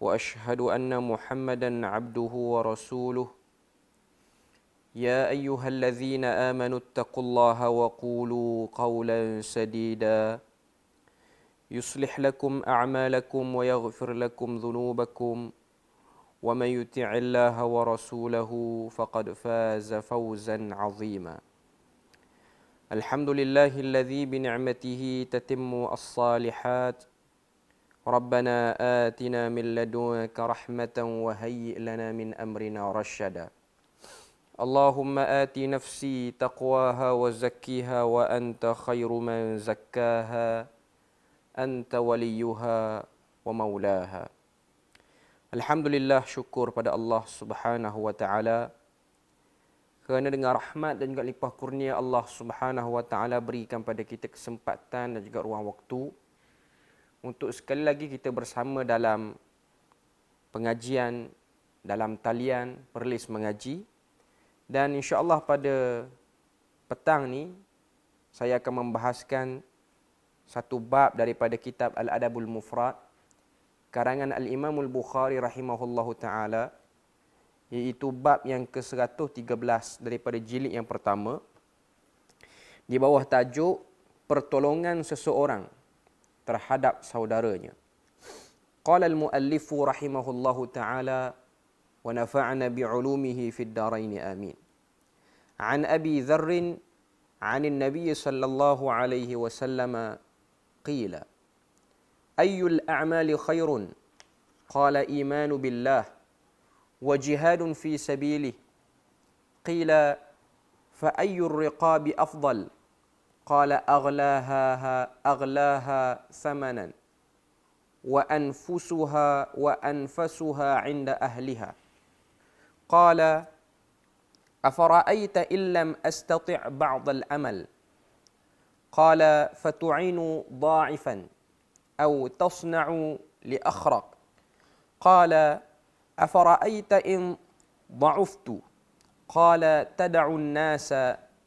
واشهد ان محمدا عبده ورسوله يا ايها الذين امنوا اتقوا الله وقولوا قولا سديدا يصلح لكم اعمالكم ويغفر لكم ذنوبكم ومن يطع الله ورسوله فقد فاز فوزا عظيما الحمد لله الذي بنعمته تتم الصالحات ربنا آتنا من لدنك رحمة وهيئ لنا من أمرنا رشدا اللهم آت نفسي تقواها وزكيها وأنت خير من زكاها أنت وليها ومولاها الحمد لله شكر pada Allah subhanahu wa ta'ala kerana dengan rahmat dan juga limpah kurnia Allah subhanahu wa ta'ala berikan pada kita kesempatan dan juga ruang waktu untuk sekali lagi kita bersama dalam pengajian dalam talian perlis mengaji dan insyaallah pada petang ni saya akan membahaskan satu bab daripada kitab Al-Adabul Mufrad karangan Al-Imam Al-Bukhari rahimahullahu taala iaitu bab yang ke-113 daripada jilid yang pertama di bawah tajuk pertolongan seseorang terhadap saudaranya. Qala al-muallifu rahimahullahu ta'ala wa nafa'na bi'ulumihi fid darain amin. An Abi Dharr عن النبي صلى الله عليه وسلم قيل أي الأعمال خير قال إيمان بالله وجهاد في سبيله قيل فأي الرقاب أفضل قال أغلاها أغلاها ثمنا وأنفسها وأنفسها عند أهلها قال أفرأيت إن لم أستطع بعض الأمل قال فتعين ضاعفا أو تصنع لأخرق قال أفرأيت إن ضعفت قال تدع الناس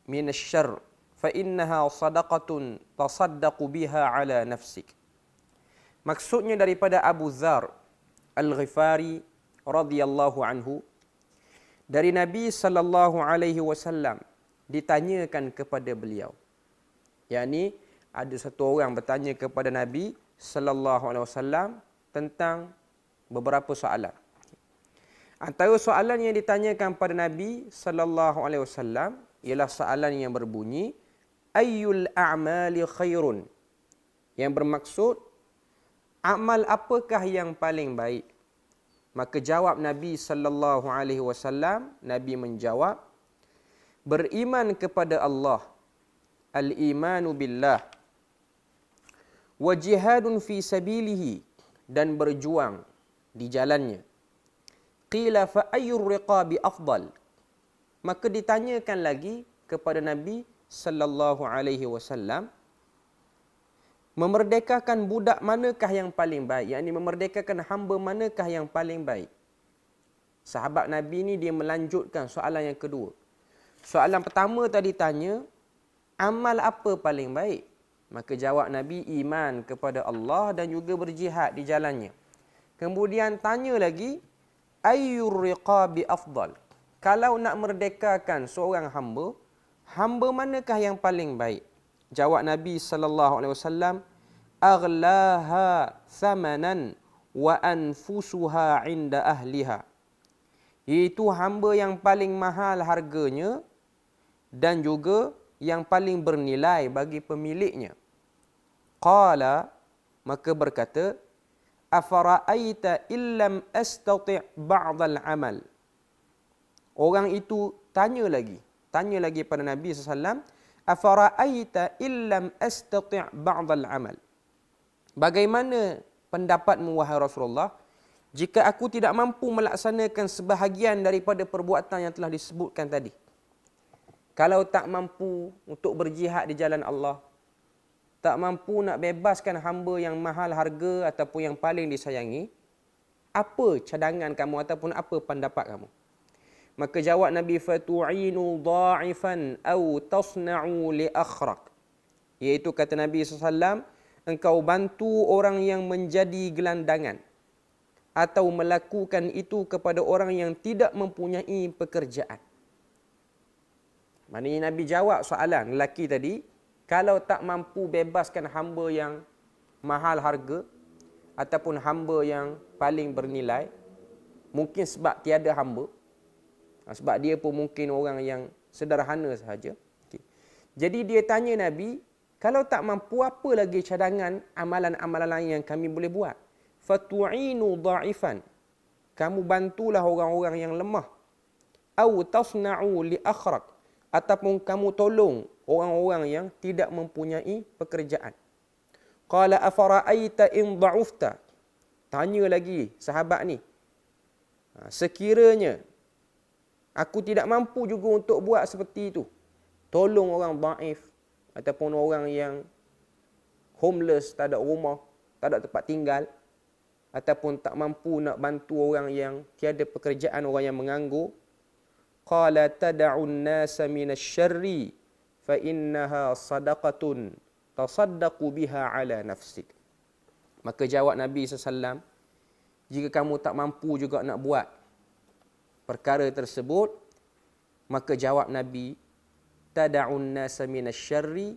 من الشر فإنها صدقة تصدق بها ala نفسك maksudnya daripada Abu Dzar Al-Ghifari radhiyallahu anhu dari Nabi sallallahu alaihi wasallam ditanyakan kepada beliau yakni ada satu orang bertanya kepada Nabi sallallahu alaihi wasallam tentang beberapa soalan antara soalan yang ditanyakan pada Nabi sallallahu alaihi wasallam ialah soalan yang berbunyi ayyul a'mali khairun yang bermaksud amal apakah yang paling baik maka jawab nabi sallallahu alaihi wasallam nabi menjawab beriman kepada Allah al imanu billah wajihadun fi sabilihi dan berjuang di jalannya qila fa ayyur riqabi afdal maka ditanyakan lagi kepada nabi sallallahu alaihi wasallam memerdekakan budak manakah yang paling baik yakni memerdekakan hamba manakah yang paling baik sahabat nabi ni dia melanjutkan soalan yang kedua soalan pertama tadi tanya amal apa paling baik maka jawab nabi iman kepada Allah dan juga berjihad di jalannya kemudian tanya lagi ayyur riqabi afdal kalau nak merdekakan seorang hamba hamba manakah yang paling baik? Jawab Nabi sallallahu alaihi wasallam, aghlaha thamanan wa anfusuha inda ahliha. Itu hamba yang paling mahal harganya dan juga yang paling bernilai bagi pemiliknya. Qala maka berkata, afara'aita illam astati' ba'dal amal. Orang itu tanya lagi, tanya lagi pada Nabi SAW, Afara'aita illam astati' ba'dal amal. Bagaimana pendapatmu wahai Rasulullah, jika aku tidak mampu melaksanakan sebahagian daripada perbuatan yang telah disebutkan tadi. Kalau tak mampu untuk berjihad di jalan Allah, tak mampu nak bebaskan hamba yang mahal harga ataupun yang paling disayangi, apa cadangan kamu ataupun apa pendapat kamu? maka jawab Nabi fatu'inu Daifan au tasna'u li akhraq iaitu kata Nabi SAW engkau bantu orang yang menjadi gelandangan atau melakukan itu kepada orang yang tidak mempunyai pekerjaan maknanya Nabi jawab soalan lelaki tadi kalau tak mampu bebaskan hamba yang mahal harga ataupun hamba yang paling bernilai mungkin sebab tiada hamba Ha, sebab dia pun mungkin orang yang sederhana sahaja. Okay. Jadi dia tanya Nabi, kalau tak mampu apa lagi cadangan amalan-amalan lain yang kami boleh buat? Fatu'inu da'ifan. Kamu bantulah orang-orang yang lemah. Au tasna'u li akhrak. Ataupun kamu tolong orang-orang yang tidak mempunyai pekerjaan. Qala afara'aita in da'ufta. Tanya lagi sahabat ni. Ha, sekiranya Aku tidak mampu juga untuk buat seperti itu. Tolong orang daif ataupun orang yang homeless, tak ada rumah, tak ada tempat tinggal ataupun tak mampu nak bantu orang yang tiada pekerjaan, orang yang menganggu. Qala tad'un nasa minasy-syarri fa sadaqatun tasaddaqu biha ala nafsik. Maka jawab Nabi SAW, jika kamu tak mampu juga nak buat perkara tersebut maka jawab nabi tad'un nas minasy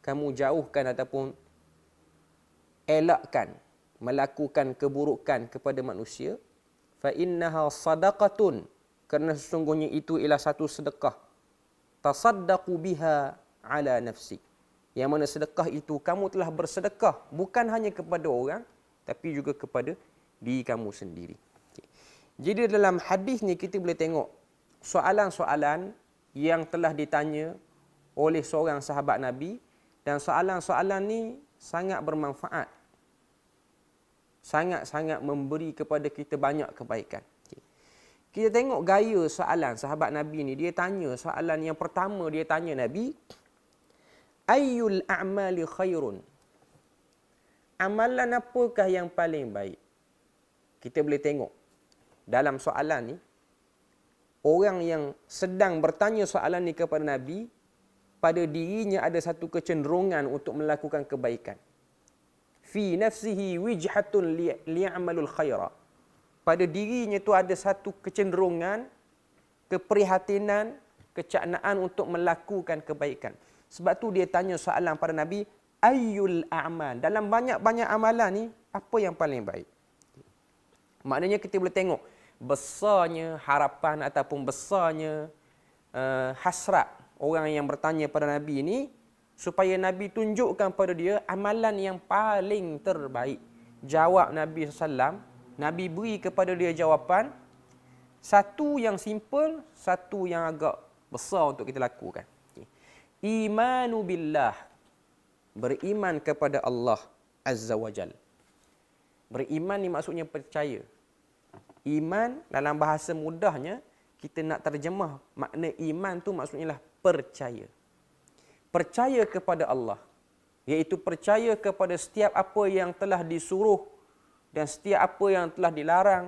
kamu jauhkan ataupun elakkan melakukan keburukan kepada manusia fa innaha sadaqatun kerana sesungguhnya itu ialah satu sedekah tasaddaqu biha ala nafsi yang mana sedekah itu kamu telah bersedekah bukan hanya kepada orang tapi juga kepada diri kamu sendiri jadi dalam hadis ni kita boleh tengok soalan-soalan yang telah ditanya oleh seorang sahabat Nabi dan soalan-soalan ni sangat bermanfaat. Sangat-sangat memberi kepada kita banyak kebaikan. Kita tengok gaya soalan sahabat Nabi ni dia tanya soalan yang pertama dia tanya Nabi ayyul a'mali khairun amalan apakah yang paling baik kita boleh tengok dalam soalan ni orang yang sedang bertanya soalan ni kepada nabi pada dirinya ada satu kecenderungan untuk melakukan kebaikan fi nafsihi wijhatun li'amalul khaira pada dirinya tu ada satu kecenderungan keprihatinan kecaknaan untuk melakukan kebaikan sebab tu dia tanya soalan pada nabi ayul a'mal dalam banyak-banyak amalan ni apa yang paling baik maknanya kita boleh tengok besarnya harapan ataupun besarnya uh, hasrat orang yang bertanya pada Nabi ini supaya Nabi tunjukkan pada dia amalan yang paling terbaik. Jawab Nabi SAW, Nabi beri kepada dia jawapan, satu yang simple, satu yang agak besar untuk kita lakukan. Imanu billah. Beriman kepada Allah Azza wa Jal. Beriman ni maksudnya percaya iman dalam bahasa mudahnya kita nak terjemah makna iman tu maksudnya lah percaya. Percaya kepada Allah. Iaitu percaya kepada setiap apa yang telah disuruh dan setiap apa yang telah dilarang.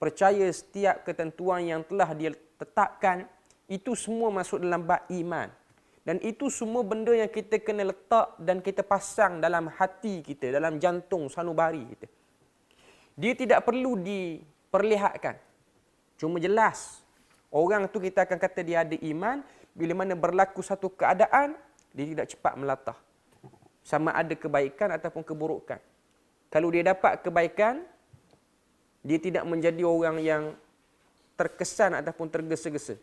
Percaya setiap ketentuan yang telah ditetapkan. Itu semua masuk dalam bak iman. Dan itu semua benda yang kita kena letak dan kita pasang dalam hati kita, dalam jantung, sanubari kita. Dia tidak perlu di perlihatkan. Cuma jelas. Orang tu kita akan kata dia ada iman bila mana berlaku satu keadaan dia tidak cepat melatah. Sama ada kebaikan ataupun keburukan. Kalau dia dapat kebaikan dia tidak menjadi orang yang terkesan ataupun tergesa-gesa.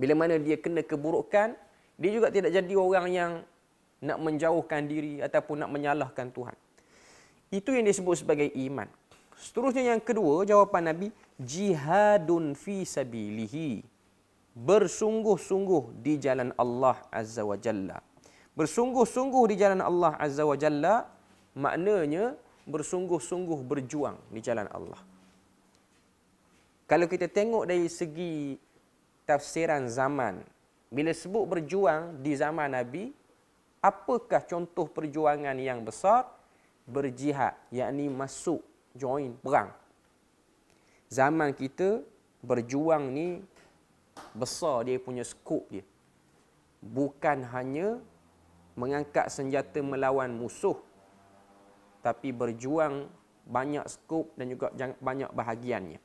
Bila mana dia kena keburukan, dia juga tidak jadi orang yang nak menjauhkan diri ataupun nak menyalahkan Tuhan. Itu yang disebut sebagai iman. Seterusnya yang kedua jawapan Nabi jihadun fi sabilihi bersungguh-sungguh di jalan Allah Azza wa Jalla. Bersungguh-sungguh di jalan Allah Azza wa Jalla maknanya bersungguh-sungguh berjuang di jalan Allah. Kalau kita tengok dari segi tafsiran zaman, bila sebut berjuang di zaman Nabi, apakah contoh perjuangan yang besar? Berjihad, yakni masuk join perang. Zaman kita berjuang ni besar dia punya skop dia. Bukan hanya mengangkat senjata melawan musuh tapi berjuang banyak skop dan juga banyak bahagiannya.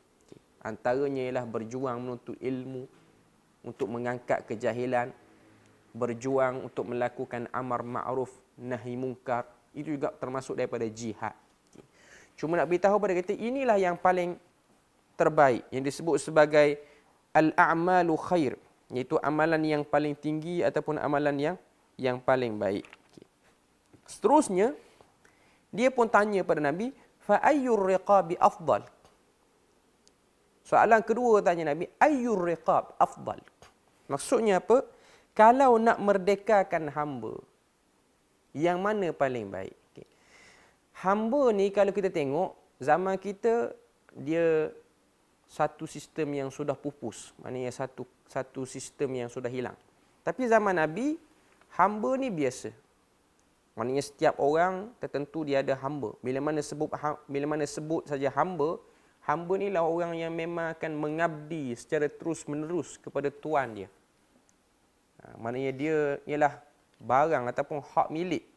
Antaranya ialah berjuang menuntut ilmu untuk mengangkat kejahilan, berjuang untuk melakukan amar ma'ruf nahi mungkar. Itu juga termasuk daripada jihad. Cuma nak beritahu pada kita inilah yang paling terbaik yang disebut sebagai al-a'malu khair iaitu amalan yang paling tinggi ataupun amalan yang yang paling baik. Okay. Seterusnya dia pun tanya pada Nabi fa ayyur riqabi afdal? Soalan kedua tanya Nabi ayyur riqab afdal? Maksudnya apa? Kalau nak merdekakan hamba yang mana paling baik? hamba ni kalau kita tengok zaman kita dia satu sistem yang sudah pupus maknanya satu satu sistem yang sudah hilang tapi zaman nabi hamba ni biasa maknanya setiap orang tertentu dia ada hamba bila mana sebut ha, bila mana sebut saja hamba hamba ni lah orang yang memang akan mengabdi secara terus menerus kepada tuan dia ha, maknanya dia ialah barang ataupun hak milik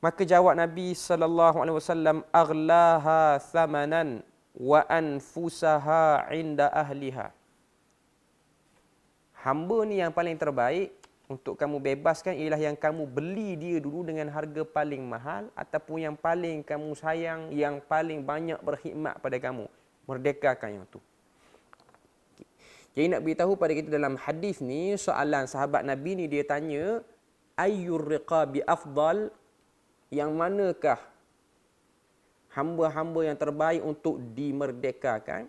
Maka jawab Nabi sallallahu alaihi wasallam aghlaha thamanan wa anfusaha inda ahliha. Hamba ni yang paling terbaik untuk kamu bebaskan ialah yang kamu beli dia dulu dengan harga paling mahal ataupun yang paling kamu sayang, yang paling banyak berkhidmat pada kamu. Merdekakan yang tu. Jadi nak beritahu pada kita dalam hadis ni soalan sahabat Nabi ni dia tanya ayyur riqabi afdal yang manakah hamba-hamba yang terbaik untuk dimerdekakan?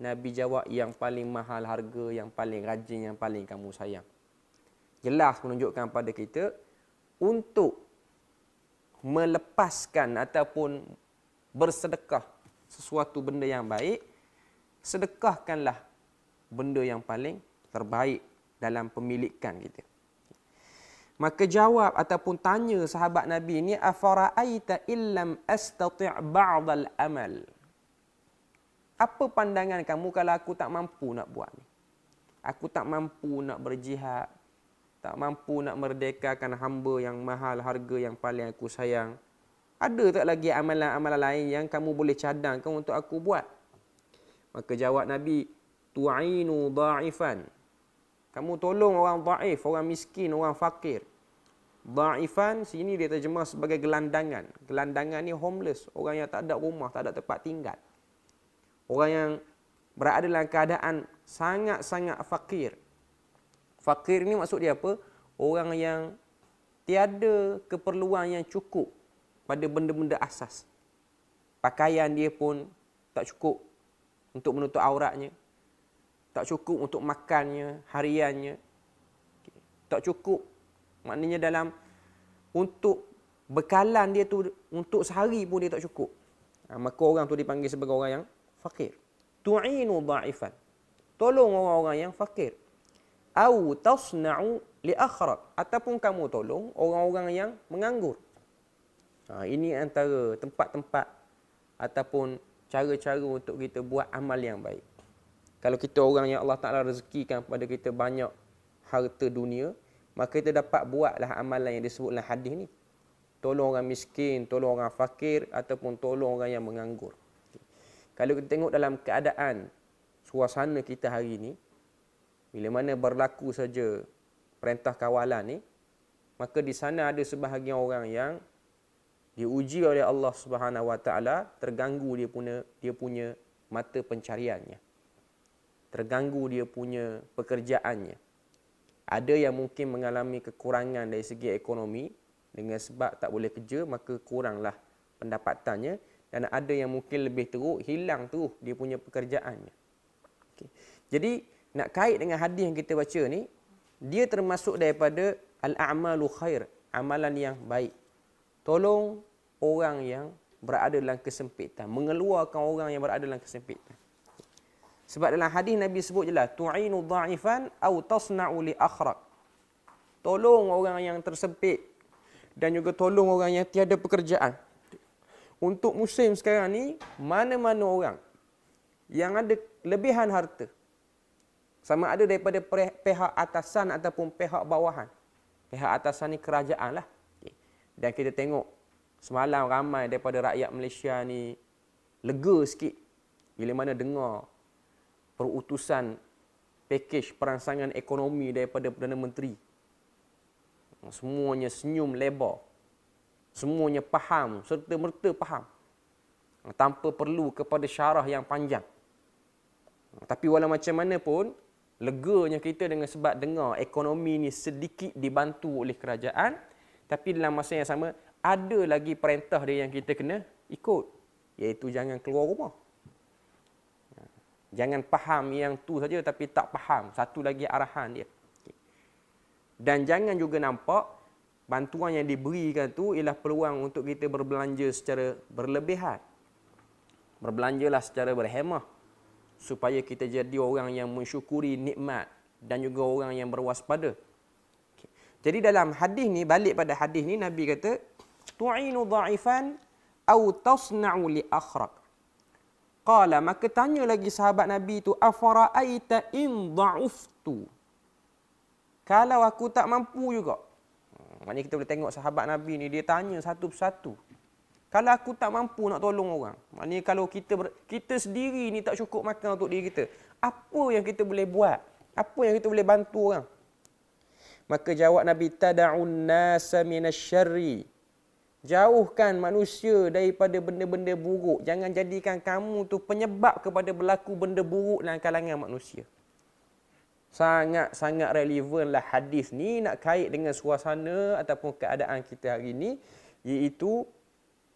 Nabi jawab yang paling mahal harga, yang paling rajin, yang paling kamu sayang. Jelas menunjukkan pada kita untuk melepaskan ataupun bersedekah sesuatu benda yang baik, sedekahkanlah benda yang paling terbaik dalam pemilikan kita. Maka jawab ataupun tanya sahabat Nabi ini afara'aita illam astati' ba'd al-amal. Apa pandangan kamu kalau aku tak mampu nak buat ni? Aku tak mampu nak berjihad, tak mampu nak merdekakan hamba yang mahal harga yang paling aku sayang. Ada tak lagi amalan-amalan lain yang kamu boleh cadangkan untuk aku buat? Maka jawab Nabi, tu'inu da'ifan. Kamu tolong orang da'if, orang miskin, orang fakir. Da'ifan sini dia terjemah sebagai gelandangan. Gelandangan ni homeless. Orang yang tak ada rumah, tak ada tempat tinggal. Orang yang berada dalam keadaan sangat-sangat fakir. Fakir ni maksud dia apa? Orang yang tiada keperluan yang cukup pada benda-benda asas. Pakaian dia pun tak cukup untuk menutup auratnya. Tak cukup untuk makannya, hariannya. Tak cukup Maknanya dalam untuk bekalan dia tu untuk sehari pun dia tak cukup. Ha, maka orang tu dipanggil sebagai orang yang fakir. Tu'inu dha'ifan. Tolong orang-orang yang fakir. Au tasna'u li akhrab. Ataupun kamu tolong orang-orang yang menganggur. Ha, ini antara tempat-tempat ataupun cara-cara untuk kita buat amal yang baik. Kalau kita orang yang Allah Ta'ala rezekikan kepada kita banyak harta dunia, maka kita dapat buatlah amalan yang disebut dalam hadis ni tolong orang miskin tolong orang fakir ataupun tolong orang yang menganggur kalau kita tengok dalam keadaan suasana kita hari ini bila mana berlaku saja perintah kawalan ni maka di sana ada sebahagian orang yang diuji oleh Allah Subhanahu Wa Taala terganggu dia punya dia punya mata pencariannya terganggu dia punya pekerjaannya ada yang mungkin mengalami kekurangan dari segi ekonomi dengan sebab tak boleh kerja maka kuranglah pendapatannya dan ada yang mungkin lebih teruk hilang tu dia punya pekerjaannya. Okay. Jadi nak kait dengan hadis yang kita baca ni dia termasuk daripada al-a'malu khair, amalan yang baik. Tolong orang yang berada dalam kesempitan, mengeluarkan orang yang berada dalam kesempitan. Sebab dalam hadis Nabi sebut jelah tu'inu dha'ifan au tasna'u li akhra. Tolong orang yang tersempit dan juga tolong orang yang tiada pekerjaan. Untuk musim sekarang ni, mana-mana orang yang ada lebihan harta sama ada daripada pihak atasan ataupun pihak bawahan. Pihak atasan ni kerajaan lah. Dan kita tengok semalam ramai daripada rakyat Malaysia ni lega sikit bila mana dengar perutusan pakej perangsangan ekonomi daripada Perdana Menteri. Semuanya senyum lebar. Semuanya faham, serta merta faham. Tanpa perlu kepada syarah yang panjang. Tapi walau macam mana pun, leganya kita dengan sebab dengar ekonomi ini sedikit dibantu oleh kerajaan. Tapi dalam masa yang sama, ada lagi perintah dia yang kita kena ikut. Iaitu jangan keluar rumah. Jangan faham yang tu saja tapi tak faham. Satu lagi arahan dia. Dan jangan juga nampak bantuan yang diberikan tu ialah peluang untuk kita berbelanja secara berlebihan. Berbelanjalah secara berhemah supaya kita jadi orang yang mensyukuri nikmat dan juga orang yang berwaspada. Jadi dalam hadis ni balik pada hadis ni Nabi kata tu'inu dha'ifan au tasna'u li akhraq qala maka tanya lagi sahabat nabi itu afaraaita in dha'uftu kalau aku tak mampu juga hmm, maknanya kita boleh tengok sahabat nabi ni dia tanya satu persatu kalau aku tak mampu nak tolong orang maknanya kalau kita kita sendiri ni tak cukup makan untuk diri kita apa yang kita boleh buat apa yang kita boleh bantu orang maka jawab nabi tad'un nasa minasy syarri Jauhkan manusia daripada benda-benda buruk. Jangan jadikan kamu tu penyebab kepada berlaku benda buruk dalam kalangan manusia. Sangat-sangat relevan lah hadis ni nak kait dengan suasana ataupun keadaan kita hari ini iaitu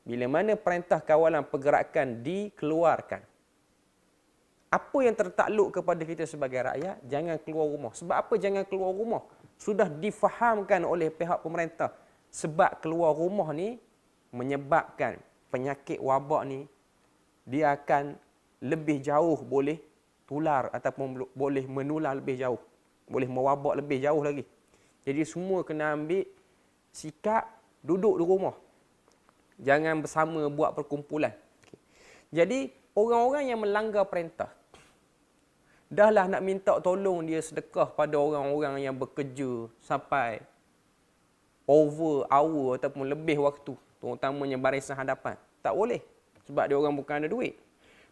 bila mana perintah kawalan pergerakan dikeluarkan. Apa yang tertakluk kepada kita sebagai rakyat, jangan keluar rumah. Sebab apa jangan keluar rumah? Sudah difahamkan oleh pihak pemerintah sebab keluar rumah ni menyebabkan penyakit wabak ni dia akan lebih jauh boleh tular ataupun boleh menular lebih jauh boleh mewabak lebih jauh lagi jadi semua kena ambil sikap duduk di rumah jangan bersama buat perkumpulan okay. jadi orang-orang yang melanggar perintah dahlah nak minta tolong dia sedekah pada orang-orang yang bekerja sampai over hour ataupun lebih waktu terutamanya barisan hadapan tak boleh sebab dia orang bukan ada duit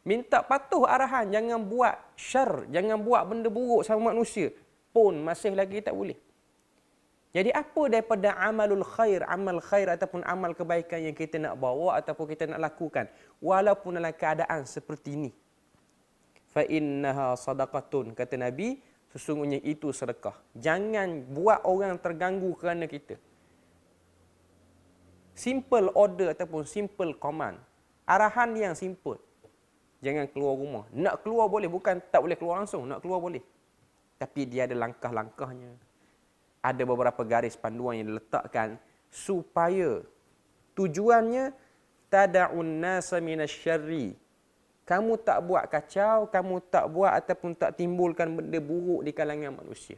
minta patuh arahan jangan buat syar jangan buat benda buruk sama manusia pun masih lagi tak boleh jadi apa daripada amalul khair amal khair ataupun amal kebaikan yang kita nak bawa ataupun kita nak lakukan walaupun dalam keadaan seperti ini fa innaha sadaqatun kata nabi sesungguhnya itu sedekah jangan buat orang terganggu kerana kita simple order ataupun simple command. Arahan yang simple. Jangan keluar rumah. Nak keluar boleh. Bukan tak boleh keluar langsung. Nak keluar boleh. Tapi dia ada langkah-langkahnya. Ada beberapa garis panduan yang diletakkan. Supaya tujuannya. Tada'un nasa minasyari. Kamu tak buat kacau. Kamu tak buat ataupun tak timbulkan benda buruk di kalangan manusia.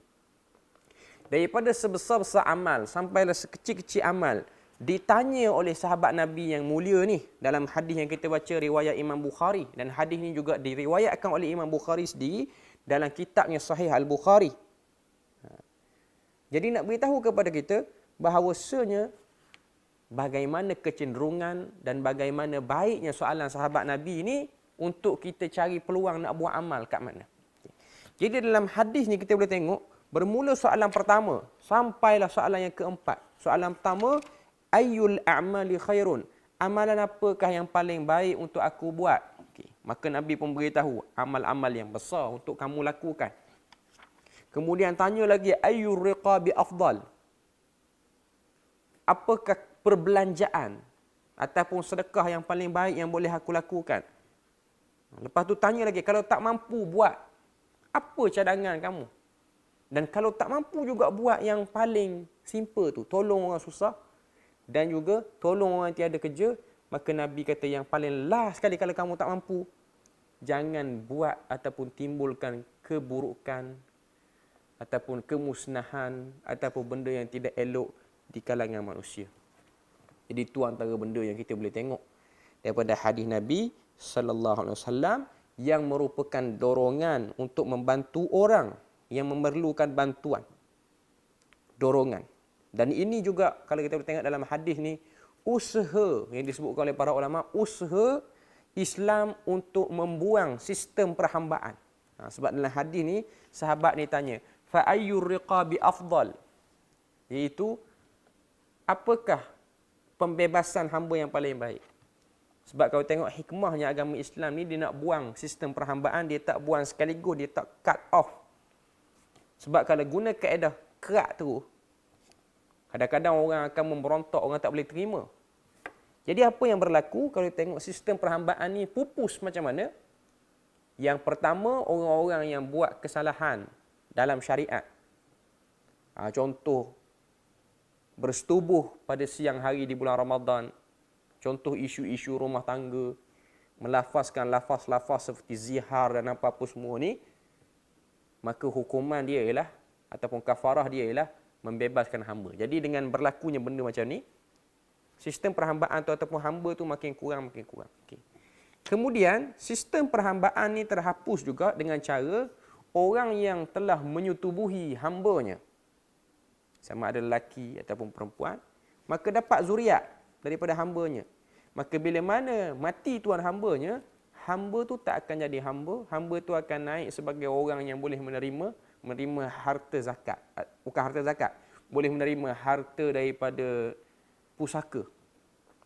Daripada sebesar-besar amal. Sampailah sekecil-kecil amal ditanya oleh sahabat Nabi yang mulia ni dalam hadis yang kita baca riwayat Imam Bukhari dan hadis ni juga diriwayatkan oleh Imam Bukhari di dalam kitabnya Sahih Al-Bukhari. Ha. Jadi nak beritahu kepada kita bahawa sebenarnya bagaimana kecenderungan dan bagaimana baiknya soalan sahabat Nabi ini untuk kita cari peluang nak buat amal kat mana. Jadi dalam hadis ni kita boleh tengok bermula soalan pertama sampailah soalan yang keempat. Soalan pertama ayyul a'mali khairun? Amalan apakah yang paling baik untuk aku buat? Okay. Maka Nabi pun beritahu amal-amal yang besar untuk kamu lakukan. Kemudian tanya lagi ayyur riqabi afdal? Apakah perbelanjaan ataupun sedekah yang paling baik yang boleh aku lakukan? Lepas tu tanya lagi kalau tak mampu buat apa cadangan kamu? Dan kalau tak mampu juga buat yang paling simple tu, tolong orang susah, dan juga tolong orang tiada kerja maka nabi kata yang paling last sekali kalau kamu tak mampu jangan buat ataupun timbulkan keburukan ataupun kemusnahan ataupun benda yang tidak elok di kalangan manusia jadi itu antara benda yang kita boleh tengok daripada hadis nabi sallallahu alaihi wasallam yang merupakan dorongan untuk membantu orang yang memerlukan bantuan dorongan dan ini juga kalau kita tengok dalam hadis ni usaha yang disebutkan oleh para ulama usaha Islam untuk membuang sistem perhambaan. Ha, sebab dalam hadis ni sahabat ni tanya fa ayyur riqabi afdal iaitu apakah pembebasan hamba yang paling baik. Sebab kalau tengok hikmahnya agama Islam ni dia nak buang sistem perhambaan dia tak buang sekaligus dia tak cut off. Sebab kalau guna kaedah kerat tu. Kadang-kadang orang akan memberontak, orang tak boleh terima. Jadi apa yang berlaku kalau tengok sistem perhambaan ni pupus macam mana? Yang pertama, orang-orang yang buat kesalahan dalam syariat. Ha, contoh, bersetubuh pada siang hari di bulan Ramadan. Contoh isu-isu rumah tangga. Melafazkan lafaz-lafaz seperti zihar dan apa-apa semua ni. Maka hukuman dia ialah, ataupun kafarah dia ialah, membebaskan hamba. Jadi dengan berlakunya benda macam ni, sistem perhambaan tu ataupun hamba tu makin kurang makin kurang. Okey. Kemudian sistem perhambaan ni terhapus juga dengan cara orang yang telah menyetubuhi hambanya sama ada lelaki ataupun perempuan maka dapat zuriat daripada hambanya. Maka bila mana mati tuan hambanya, hamba tu tak akan jadi hamba, hamba tu akan naik sebagai orang yang boleh menerima menerima harta zakat eh, bukan harta zakat boleh menerima harta daripada pusaka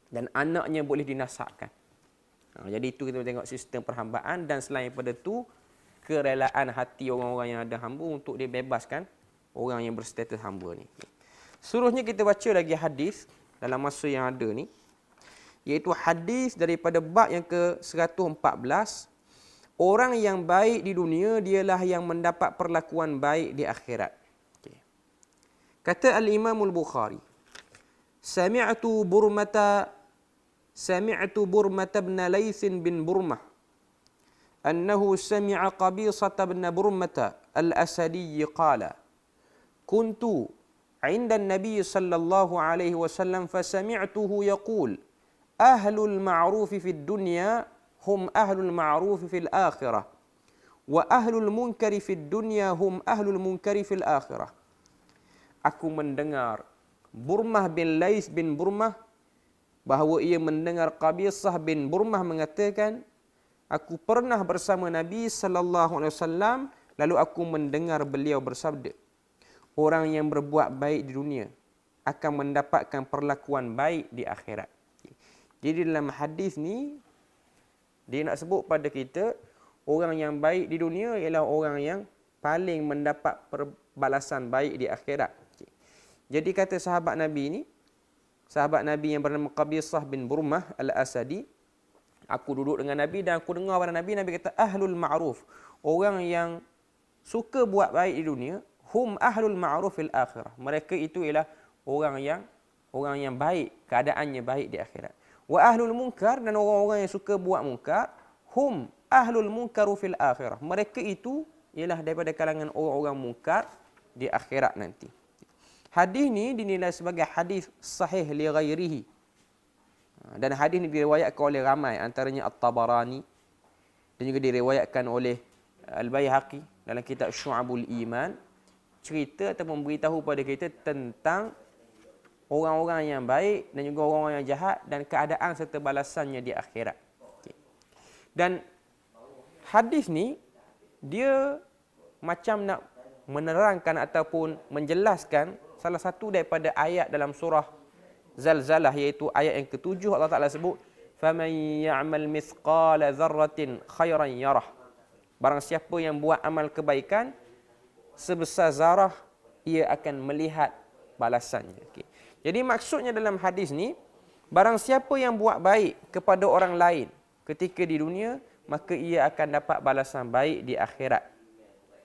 dan anaknya boleh dinasakkan ha, jadi itu kita tengok sistem perhambaan dan selain daripada itu kerelaan hati orang-orang yang ada hamba untuk dia bebaskan orang yang berstatus hamba ni. Suruhnya kita baca lagi hadis dalam masa yang ada ni iaitu hadis daripada bab yang ke-114 orang yang baik di dunia dialah yang mendapat perlakuan baik di akhirat. Okay. Kata Al-Imam Al-Bukhari. Sami'tu Burmata Sami'tu Burmata bin Laith bin Burmah annahu sami'a Qabisah bin Burmata Al-Asadi qala Kuntu عند Nabi Sallallahu Alaihi Wasallam, وسلم فسمعته 'Ahlul اهل fi Dunya.'" هم أهل المعروف في الآخرة وأهل المنكر في الدنيا هم أهل المنكر في الآخرة Aku mendengar Burmah bin Lais bin Burmah bahawa ia mendengar Qabisah bin Burmah mengatakan aku pernah bersama Nabi sallallahu alaihi wasallam lalu aku mendengar beliau bersabda orang yang berbuat baik di dunia akan mendapatkan perlakuan baik di akhirat. Jadi dalam hadis ni dia nak sebut pada kita orang yang baik di dunia ialah orang yang paling mendapat perbalasan baik di akhirat. Okay. Jadi kata sahabat Nabi ini, sahabat Nabi yang bernama Qabisah bin Burmah al-Asadi, aku duduk dengan Nabi dan aku dengar pada Nabi, Nabi kata, Ahlul Ma'ruf, orang yang suka buat baik di dunia, hum ahlul ma'ruf fil akhirat. Mereka itu ialah orang yang orang yang baik, keadaannya baik di akhirat wa ahlul munkar dan orang-orang yang suka buat munkar hum ahlul munkaru fil akhirah mereka itu ialah daripada kalangan orang-orang munkar di akhirat nanti hadis ni dinilai sebagai hadis sahih li ghairihi ha, dan hadis ni diriwayatkan oleh ramai antaranya at-tabarani dan juga diriwayatkan oleh uh, al-baihaqi dalam kitab syu'abul iman cerita ataupun beritahu pada kita tentang orang-orang yang baik dan juga orang-orang yang jahat dan keadaan serta balasannya di akhirat. Okay. Dan hadis ni dia macam nak menerangkan ataupun menjelaskan salah satu daripada ayat dalam surah Zalzalah iaitu ayat yang ketujuh Allah Taala sebut faman ya'mal mithqala dharratin khairan yarah. Barang siapa yang buat amal kebaikan sebesar zarah ia akan melihat balasannya. Okay. Jadi maksudnya dalam hadis ni barang siapa yang buat baik kepada orang lain ketika di dunia maka ia akan dapat balasan baik di akhirat.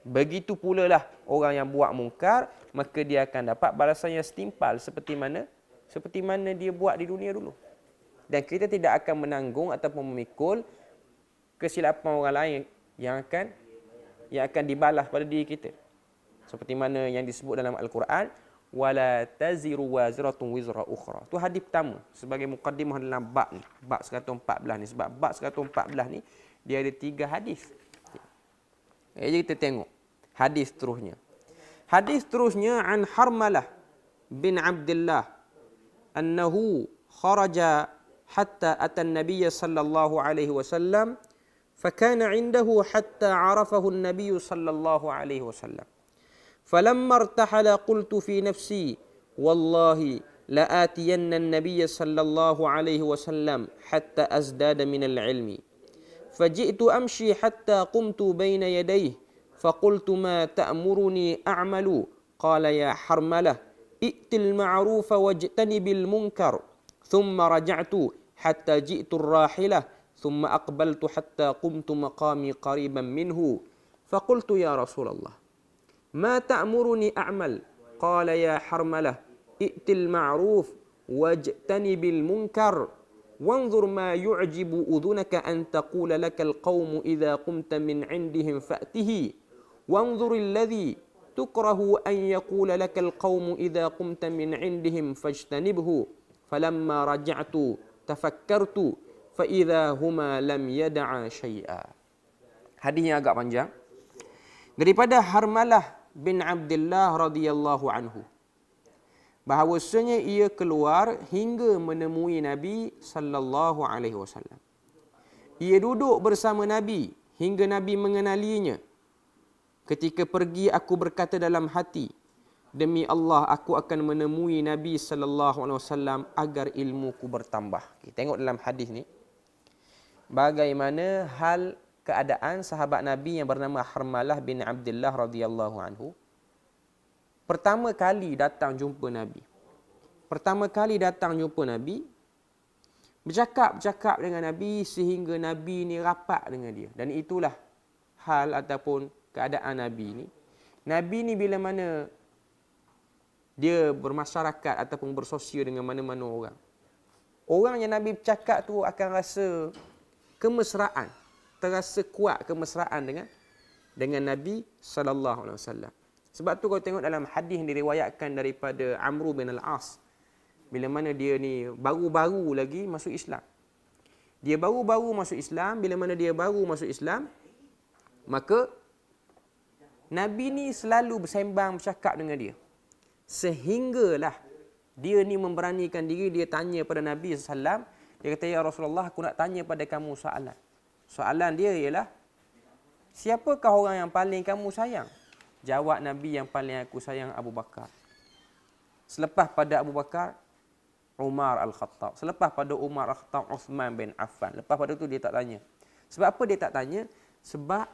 Begitu pula lah orang yang buat mungkar maka dia akan dapat balasan yang setimpal seperti mana seperti mana dia buat di dunia dulu. Dan kita tidak akan menanggung ataupun memikul kesilapan orang lain yang akan yang akan dibalas pada diri kita. Seperti mana yang disebut dalam al-Quran, wala taziru waziratun wizra ukhra. Tu hadis pertama sebagai mukadimah dalam bab ni, bab 114 ni sebab bab 114 ni dia ada tiga hadis. Eh jadi kita tengok hadis seterusnya. Hadis seterusnya an Harmalah bin Abdullah annahu kharaja hatta ata an-nabiy sallallahu alaihi wasallam فكان عنده حتى عرفه النبي صلى الله عليه وسلم فلما ارتحل قلت في نفسي والله لآتين النبي صلى الله عليه وسلم حتى أزداد من العلم فجئت أمشي حتى قمت بين يديه فقلت ما تأمرني أعمل قال يا حرملة ائت المعروف واجتنب المنكر ثم رجعت حتى جئت الراحلة ثم أقبلت حتى قمت مقامي قريبا منه فقلت يا رسول الله ما تأمرني أعمل قال يا حرملة ائت المعروف واجتنب المنكر وانظر ما يعجب أذنك أن تقول لك القوم إذا قمت من عندهم فأته وانظر الذي تكره أن يقول لك القوم إذا قمت من عندهم فاجتنبه فلما رجعت تفكرت فإذا هما لم يدعا شيئا Hadisnya agak panjang. Daripada Harmalah bin Abdullah radhiyallahu anhu bahawasanya ia keluar hingga menemui Nabi sallallahu alaihi wasallam ia duduk bersama Nabi hingga Nabi mengenalinya ketika pergi aku berkata dalam hati demi Allah aku akan menemui Nabi sallallahu alaihi wasallam agar ilmuku bertambah kita tengok dalam hadis ni bagaimana hal keadaan sahabat Nabi yang bernama Harmalah bin Abdullah radhiyallahu anhu pertama kali datang jumpa Nabi. Pertama kali datang jumpa Nabi, bercakap-cakap dengan Nabi sehingga Nabi ni rapat dengan dia. Dan itulah hal ataupun keadaan Nabi ni. Nabi ni bila mana dia bermasyarakat ataupun bersosial dengan mana-mana orang. Orang yang Nabi bercakap tu akan rasa kemesraan terasa kuat kemesraan dengan dengan Nabi sallallahu alaihi wasallam. Sebab tu kau tengok dalam hadis yang diriwayatkan daripada Amru bin Al-As bila mana dia ni baru-baru lagi masuk Islam. Dia baru-baru masuk Islam, bila mana dia baru masuk Islam, maka Nabi ni selalu bersembang bercakap dengan dia. Sehinggalah dia ni memberanikan diri dia tanya pada Nabi sallallahu alaihi wasallam, dia kata ya Rasulullah aku nak tanya pada kamu soalan. Soalan dia ialah siapakah orang yang paling kamu sayang? Jawab Nabi yang paling aku sayang Abu Bakar. Selepas pada Abu Bakar, Umar Al-Khattab. Selepas pada Umar Al-Khattab, Uthman bin Affan. Lepas pada tu dia tak tanya. Sebab apa dia tak tanya? Sebab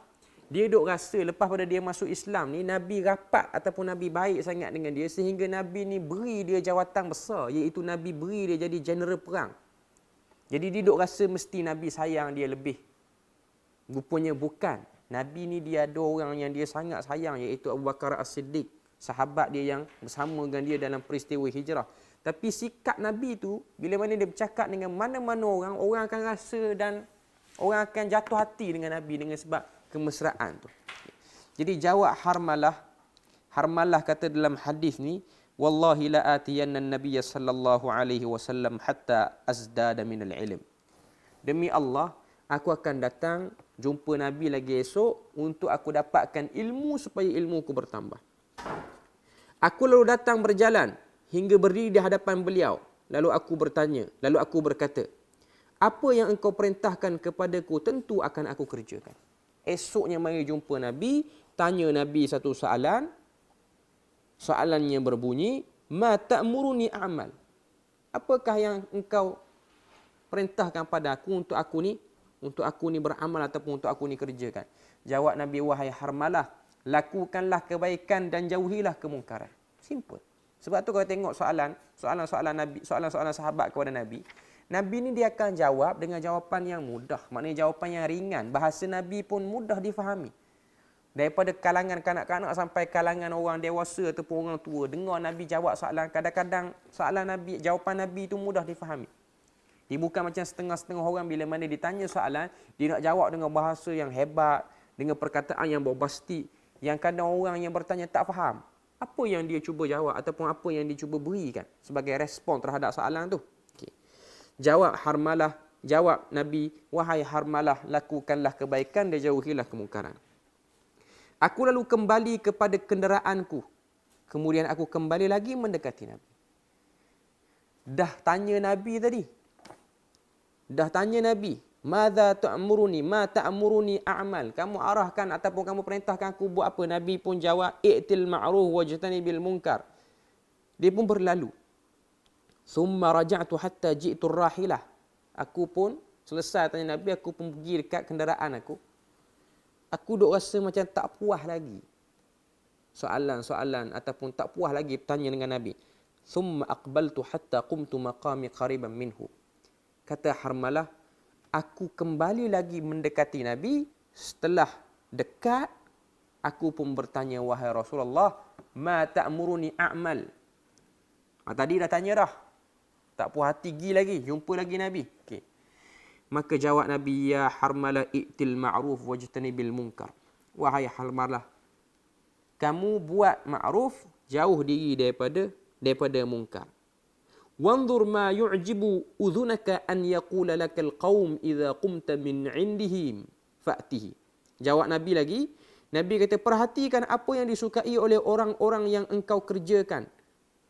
dia duk rasa lepas pada dia masuk Islam ni, Nabi rapat ataupun Nabi baik sangat dengan dia sehingga Nabi ni beri dia jawatan besar. Iaitu Nabi beri dia jadi general perang. Jadi dia duk rasa mesti Nabi sayang dia lebih Rupanya bukan. Nabi ni dia ada orang yang dia sangat sayang iaitu Abu Bakar As-Siddiq. Sahabat dia yang bersama dengan dia dalam peristiwa hijrah. Tapi sikap Nabi tu bila mana dia bercakap dengan mana-mana orang, orang akan rasa dan orang akan jatuh hati dengan Nabi dengan sebab kemesraan tu. Jadi jawab Harmalah. Harmalah kata dalam hadis ni, wallahi la atiyanan nabiy sallallahu alaihi wasallam hatta azdada min al Demi Allah, aku akan datang jumpa Nabi lagi esok untuk aku dapatkan ilmu supaya ilmu ku bertambah. Aku lalu datang berjalan hingga berdiri di hadapan beliau. Lalu aku bertanya, lalu aku berkata, apa yang engkau perintahkan kepadaku tentu akan aku kerjakan. Esoknya mari jumpa Nabi, tanya Nabi satu soalan. Soalannya berbunyi, Ma ta'muruni amal. Apakah yang engkau perintahkan pada aku untuk aku ni untuk aku ni beramal ataupun untuk aku ni kerjakan? Jawab Nabi wahai Harmalah, lakukanlah kebaikan dan jauhilah kemungkaran. Simple. Sebab tu kalau tengok soalan, soalan-soalan Nabi, soalan-soalan sahabat kepada Nabi, Nabi ni dia akan jawab dengan jawapan yang mudah. Maknanya jawapan yang ringan. Bahasa Nabi pun mudah difahami. Daripada kalangan kanak-kanak sampai kalangan orang dewasa ataupun orang tua. Dengar Nabi jawab soalan. Kadang-kadang soalan Nabi, jawapan Nabi itu mudah difahami. Dia bukan macam setengah-setengah orang bila mana ditanya soalan, dia nak jawab dengan bahasa yang hebat, dengan perkataan yang bombastik, yang kadang orang yang bertanya tak faham. Apa yang dia cuba jawab ataupun apa yang dia cuba berikan sebagai respon terhadap soalan tu. Okay. Jawab Harmalah, jawab Nabi, wahai Harmalah, lakukanlah kebaikan dan jauhilah kemungkaran. Aku lalu kembali kepada kenderaanku. Kemudian aku kembali lagi mendekati Nabi. Dah tanya Nabi tadi, dah tanya Nabi, "Madza ta'muruni? Ma ta'muruni a'mal?" Kamu arahkan ataupun kamu perintahkan aku buat apa? Nabi pun jawab, "I'til ma'ruf wajtanibil munkar." Dia pun berlalu. "Summa raja'tu hatta ji'tu rahilah Aku pun selesai tanya Nabi, aku pun pergi dekat kendaraan aku. Aku duk rasa macam tak puas lagi. Soalan-soalan ataupun tak puas lagi bertanya dengan Nabi. "Summa aqbaltu hatta qumtu maqami qariban minhu." kata Harmalah, aku kembali lagi mendekati Nabi. Setelah dekat, aku pun bertanya, wahai Rasulullah, ma ta'muruni a'mal. Ha, tadi dah tanya dah. Tak puas hati, pergi lagi. Jumpa lagi Nabi. Okay. Maka jawab Nabi, ya Harmalah, i'til ma'ruf bil munkar. Wahai Harmalah, kamu buat ma'ruf, jauh diri daripada daripada mungkar. وانظر ما يعجب أذنك أن يقول لك القوم إذا قمت من عندهم فأته Jawab Nabi lagi Nabi kata perhatikan apa yang disukai oleh orang-orang yang engkau kerjakan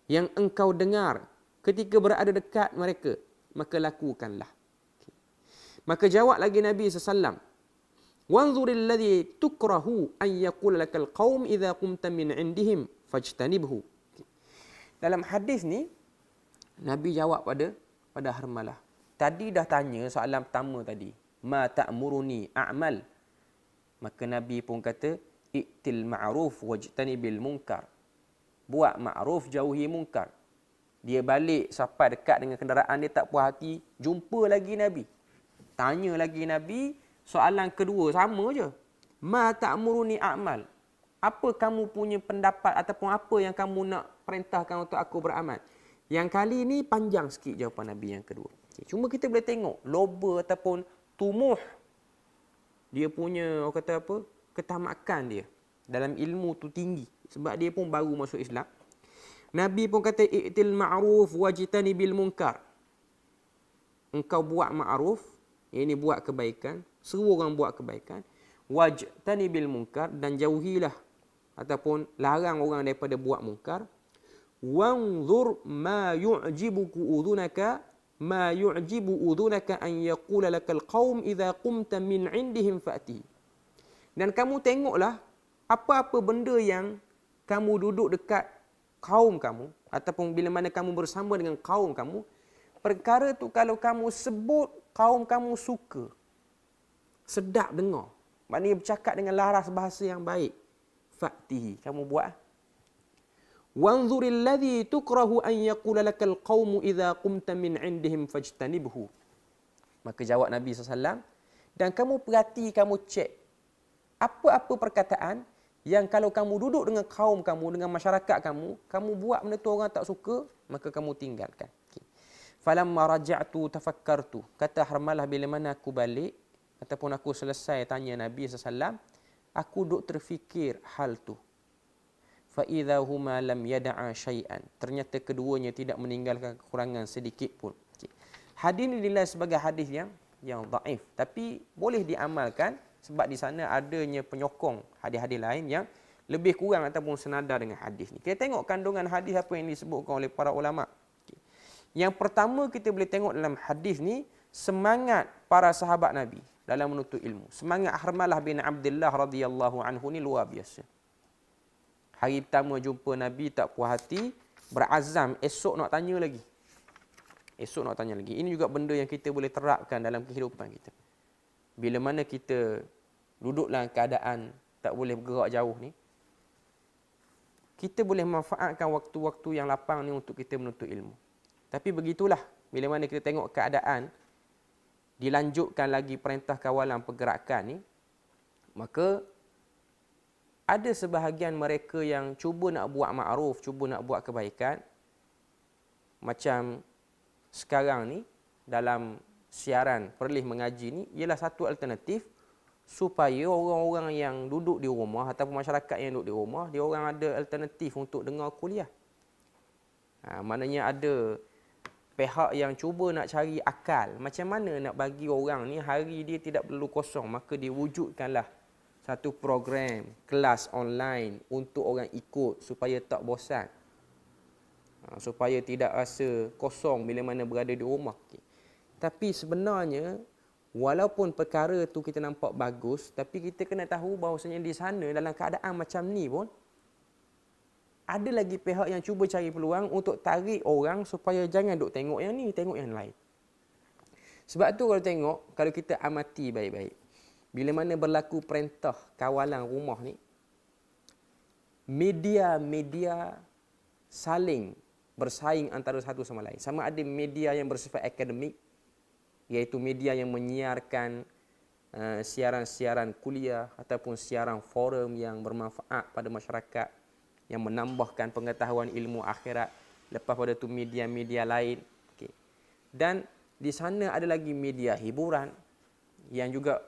Yang engkau dengar Ketika berada dekat mereka Maka lakukanlah Maka jawab lagi Nabi sallam وانظر الذي تكره أن يقول لك القوم إذا قمت من عندهم فاجتنبه Dalam hadis ni, Nabi jawab pada pada Harmalah. Tadi dah tanya soalan pertama tadi. Ma ta'muruni a'mal. Maka Nabi pun kata, Iqtil ma'ruf wajtani bil munkar. Buat ma'ruf jauhi munkar. Dia balik sampai dekat dengan kendaraan dia tak puas hati. Jumpa lagi Nabi. Tanya lagi Nabi. Soalan kedua sama je. Ma ta'muruni a'mal. Apa kamu punya pendapat ataupun apa yang kamu nak perintahkan untuk aku beramal? Yang kali ini panjang sikit jawapan Nabi yang kedua. Okay. Cuma kita boleh tengok loba ataupun tumuh dia punya orang kata apa? ketamakan dia dalam ilmu tu tinggi sebab dia pun baru masuk Islam. Nabi pun kata i'til ma'ruf wajtani bil munkar. Engkau buat ma'ruf, ini buat kebaikan, seru orang buat kebaikan, wajtani bil munkar dan jauhilah ataupun larang orang daripada buat munkar وانظر ما يعجبك أذنك ما يعجب أذنك أن يقول لك القوم إذا قمت من عندهم فأتي dan kamu tengoklah apa-apa benda yang kamu duduk dekat kaum kamu ataupun bila mana kamu bersama dengan kaum kamu perkara tu kalau kamu sebut kaum kamu suka sedap dengar maknanya bercakap dengan laras bahasa yang baik fatihi kamu buat ah. وانظر الذي تكره أن يقول لك القوم إذا قمت من عندهم فاجتنبه Maka jawab Nabi SAW Dan kamu perhati, kamu cek Apa-apa perkataan Yang kalau kamu duduk dengan kaum kamu Dengan masyarakat kamu Kamu buat benda tu orang tak suka Maka kamu tinggalkan okay. Falamma raja'tu tafakkartu Kata Harmalah bila mana aku balik Ataupun aku selesai tanya Nabi SAW Aku duduk terfikir hal tu فَإِذَا هُمَا لَمْ يَدَعَ شَيْئًا Ternyata keduanya tidak meninggalkan kekurangan sedikit pun. Okay. Hadis ini dinilai sebagai hadis yang yang daif. Tapi boleh diamalkan sebab di sana adanya penyokong hadis-hadis lain yang lebih kurang ataupun senada dengan hadis ini. Kita tengok kandungan hadis apa yang disebutkan oleh para ulama. Okay. Yang pertama kita boleh tengok dalam hadis ni semangat para sahabat Nabi dalam menuntut ilmu. Semangat Ahmalah bin Abdullah radhiyallahu anhu ni luar biasa. Hari pertama jumpa Nabi tak puas hati, berazam esok nak tanya lagi. Esok nak tanya lagi. Ini juga benda yang kita boleh terapkan dalam kehidupan kita. Bila mana kita duduk dalam keadaan tak boleh bergerak jauh ni, kita boleh manfaatkan waktu-waktu yang lapang ni untuk kita menuntut ilmu. Tapi begitulah, bila mana kita tengok keadaan, dilanjutkan lagi perintah kawalan pergerakan ni, maka ada sebahagian mereka yang cuba nak buat ma'ruf, cuba nak buat kebaikan. Macam sekarang ni dalam siaran Perlis Mengaji ni ialah satu alternatif supaya orang-orang yang duduk di rumah ataupun masyarakat yang duduk di rumah, dia orang ada alternatif untuk dengar kuliah. Ha, maknanya ada pihak yang cuba nak cari akal. Macam mana nak bagi orang ni hari dia tidak perlu kosong, maka diwujudkanlah satu program kelas online untuk orang ikut supaya tak bosan. Ha, supaya tidak rasa kosong bila mana berada di rumah. Tapi sebenarnya, walaupun perkara tu kita nampak bagus, tapi kita kena tahu bahawasanya di sana dalam keadaan macam ni pun, ada lagi pihak yang cuba cari peluang untuk tarik orang supaya jangan duk tengok yang ni, tengok yang lain. Sebab tu kalau tengok, kalau kita amati baik-baik bila mana berlaku perintah kawalan rumah ni media-media saling bersaing antara satu sama lain sama ada media yang bersifat akademik iaitu media yang menyiarkan uh, siaran-siaran kuliah ataupun siaran forum yang bermanfaat pada masyarakat yang menambahkan pengetahuan ilmu akhirat lepas pada tu media-media lain okey dan di sana ada lagi media hiburan yang juga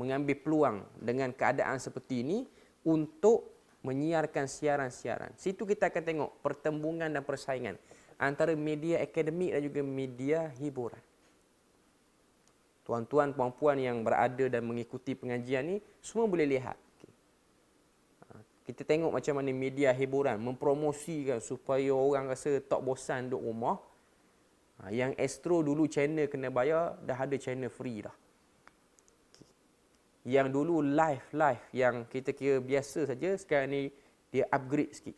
mengambil peluang dengan keadaan seperti ini untuk menyiarkan siaran-siaran. Situ kita akan tengok pertembungan dan persaingan antara media akademik dan juga media hiburan. Tuan-tuan, puan-puan yang berada dan mengikuti pengajian ini, semua boleh lihat. Kita tengok macam mana media hiburan mempromosikan supaya orang rasa tak bosan duduk rumah. Ha, yang Astro dulu channel kena bayar, dah ada channel free dah yang dulu live live yang kita kira biasa saja sekarang ni dia upgrade sikit.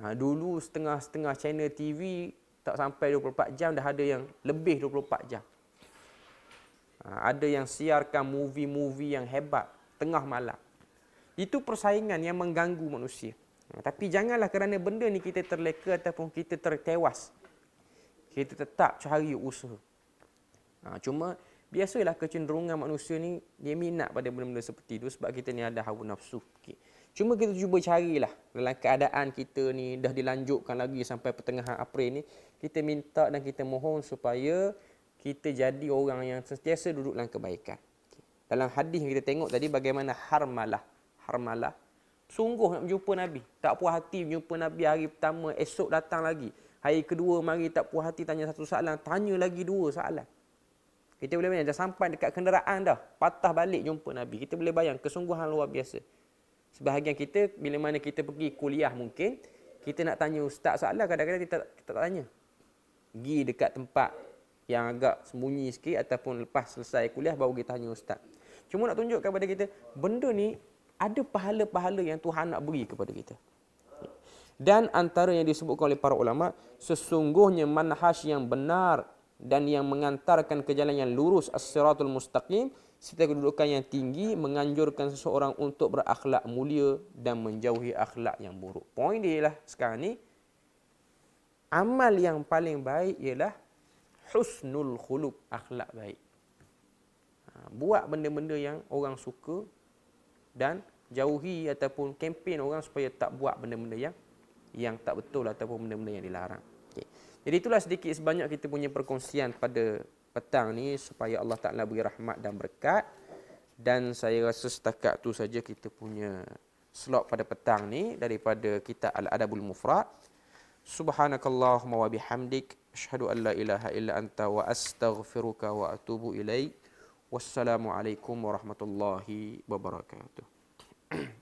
Ha, dulu setengah-setengah channel TV tak sampai 24 jam dah ada yang lebih 24 jam. Ha, ada yang siarkan movie-movie yang hebat tengah malam. Itu persaingan yang mengganggu manusia. Ha, tapi janganlah kerana benda ni kita terleka ataupun kita tertewas. Kita tetap cari usaha. Ha, cuma cuma biasalah kecenderungan manusia ni dia minat pada benda-benda seperti itu sebab kita ni ada hawa nafsu. Okay. Cuma kita cuba carilah dalam keadaan kita ni dah dilanjutkan lagi sampai pertengahan April ni, kita minta dan kita mohon supaya kita jadi orang yang sentiasa duduk dalam kebaikan. Okay. Dalam hadis yang kita tengok tadi bagaimana harmalah, harmalah. Sungguh nak jumpa Nabi, tak puas hati jumpa Nabi hari pertama, esok datang lagi. Hari kedua mari tak puas hati tanya satu soalan, tanya lagi dua soalan. Kita boleh bayangkan, dah sampai dekat kenderaan dah, patah balik jumpa Nabi. Kita boleh bayang kesungguhan luar biasa. Sebahagian kita, bila mana kita pergi kuliah mungkin, kita nak tanya ustaz soalan, kadang-kadang kita, kita tak tanya. Pergi dekat tempat yang agak sembunyi sikit ataupun lepas selesai kuliah baru kita tanya ustaz. Cuma nak tunjukkan kepada kita, benda ni ada pahala-pahala yang Tuhan nak beri kepada kita. Dan antara yang disebutkan oleh para ulama, sesungguhnya manhaj yang benar dan yang mengantarkan ke jalan yang lurus as-siratul mustaqim serta kedudukan yang tinggi menganjurkan seseorang untuk berakhlak mulia dan menjauhi akhlak yang buruk. Poin dia ialah sekarang ni amal yang paling baik ialah husnul khuluq, akhlak baik. Ha, buat benda-benda yang orang suka dan jauhi ataupun kempen orang supaya tak buat benda-benda yang yang tak betul ataupun benda-benda yang dilarang. Jadi itulah sedikit sebanyak kita punya perkongsian pada petang ni supaya Allah Taala beri rahmat dan berkat dan saya rasa setakat tu saja kita punya slot pada petang ni daripada kita Al-Adabul Mufrad. Subhanakallahumma wa bihamdik asyhadu an ilaha illa anta wa astaghfiruka wa atubu ilaik. alaikum warahmatullahi wabarakatuh.